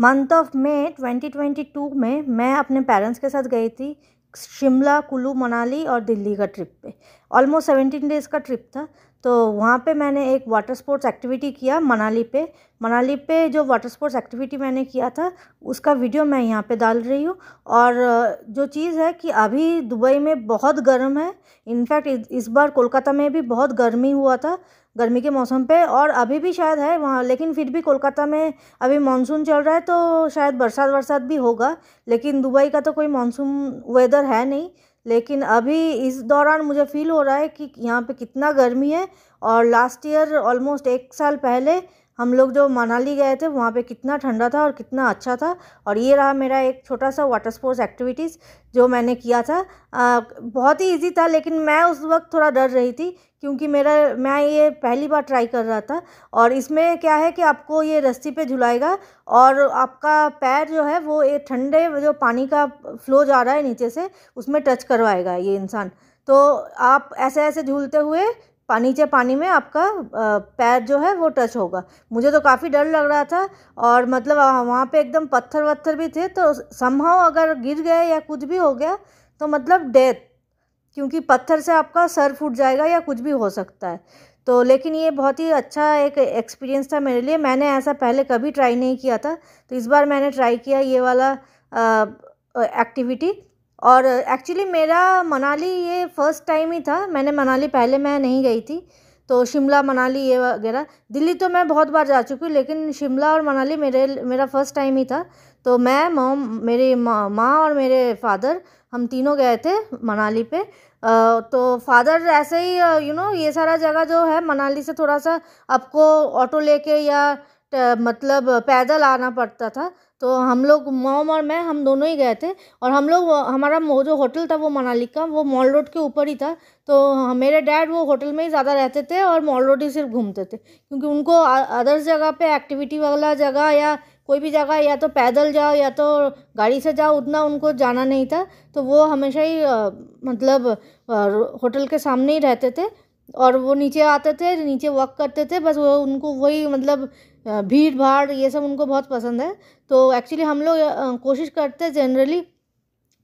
Month of May 2022 में मैं अपने पेरेंट्स के साथ गई थी शिमला कुल्लू मनाली और दिल्ली का ट्रिप पे ऑलमोस्ट सेवेंटीन डेज़ का ट्रिप था तो वहाँ पे मैंने एक वाटर स्पोर्ट्स एक्टिविटी किया मनाली पे मनाली पे जो वाटर स्पोर्ट्स एक्टिविटी मैंने किया था उसका वीडियो मैं यहाँ पे डाल रही हूँ और जो चीज़ है कि अभी दुबई में बहुत गर्म है इनफैक्ट इस बार कोलकाता में भी बहुत गर्मी हुआ था गर्मी के मौसम पे और अभी भी शायद है वहाँ लेकिन फिर भी कोलकाता में अभी मानसून चल रहा है तो शायद बरसात बरसात भी होगा लेकिन दुबई का तो कोई मानसून वेदर है नहीं लेकिन अभी इस दौरान मुझे फ़ील हो रहा है कि यहाँ पे कितना गर्मी है और लास्ट ईयर ऑलमोस्ट एक साल पहले हम लोग जो मनाली गए थे वहाँ पे कितना ठंडा था और कितना अच्छा था और ये रहा मेरा एक छोटा सा वाटर स्पोर्ट्स एक्टिविटीज़ जो मैंने किया था आ, बहुत ही इजी था लेकिन मैं उस वक्त थोड़ा डर रही थी क्योंकि मेरा मैं ये पहली बार ट्राई कर रहा था और इसमें क्या है कि आपको ये रस्सी पे झुलाएगा और आपका पैर जो है वो एक ठंडे जो पानी का फ्लो जा रहा है नीचे से उसमें टच करवाएगा ये इंसान तो आप ऐसे ऐसे झूलते हुए नीचे पानी में आपका पैर जो है वो टच होगा मुझे तो काफ़ी डर लग रहा था और मतलब वहाँ पे एकदम पत्थर वत्थर भी थे तो संभव अगर गिर गए या कुछ भी हो गया तो मतलब डेथ क्योंकि पत्थर से आपका सर फूट जाएगा या कुछ भी हो सकता है तो लेकिन ये बहुत ही अच्छा एक एक्सपीरियंस था मेरे लिए मैंने ऐसा पहले कभी ट्राई नहीं किया था तो इस बार मैंने ट्राई किया ये वाला एक्टिविटी और एक्चुअली मेरा मनाली ये फ़र्स्ट टाइम ही था मैंने मनाली पहले मैं नहीं गई थी तो शिमला मनाली ये वगैरह दिल्ली तो मैं बहुत बार जा चुकी हूँ लेकिन शिमला और मनाली मेरे मेरा फ़र्स्ट टाइम ही था तो मैं मोम मेरी माँ और मेरे फादर हम तीनों गए थे मनाली पे तो फादर ऐसे ही यू नो ये सारा जगह जो है मनाली से थोड़ा सा आपको ऑटो लेके या मतलब पैदल आना पड़ता था तो हम लोग मोम और मैं हम दोनों ही गए थे और हम लोग हमारा वो जो होटल था वो मनाली का वो मॉल रोड के ऊपर ही था तो मेरे डैड वो होटल में ही ज़्यादा रहते थे और मॉल रोड ही सिर्फ घूमते थे क्योंकि उनको अदर्स जगह पे एक्टिविटी वाला जगह या कोई भी जगह या तो पैदल जाओ या तो गाड़ी से जाओ उतना उनको जाना नहीं था तो वो हमेशा ही मतलब होटल के सामने ही रहते थे और वो नीचे आते थे नीचे वॉक करते थे बस वो उनको वही मतलब भीड़ भाड़ ये सब उनको बहुत पसंद है तो एक्चुअली हम लोग कोशिश करते हैं जनरली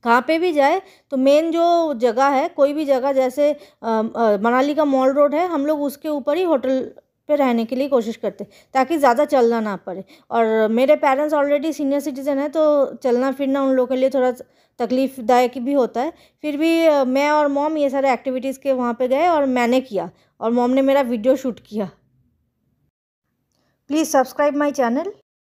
कहाँ पे भी जाए तो मेन जो जगह है कोई भी जगह जैसे मनाली का मॉल रोड है हम लोग उसके ऊपर ही होटल पे रहने के लिए कोशिश करते ताकि ज़्यादा चलना ना पड़े और मेरे पेरेंट्स ऑलरेडी सीनियर सिटीज़न है तो चलना फिरना उन लोगों के लिए थोड़ा तकलीफ़दायक भी होता है फिर भी मैं और मॉम ये सारे एक्टिविटीज़ के वहाँ पे गए और मैंने किया और मॉम ने मेरा वीडियो शूट किया Please subscribe my channel.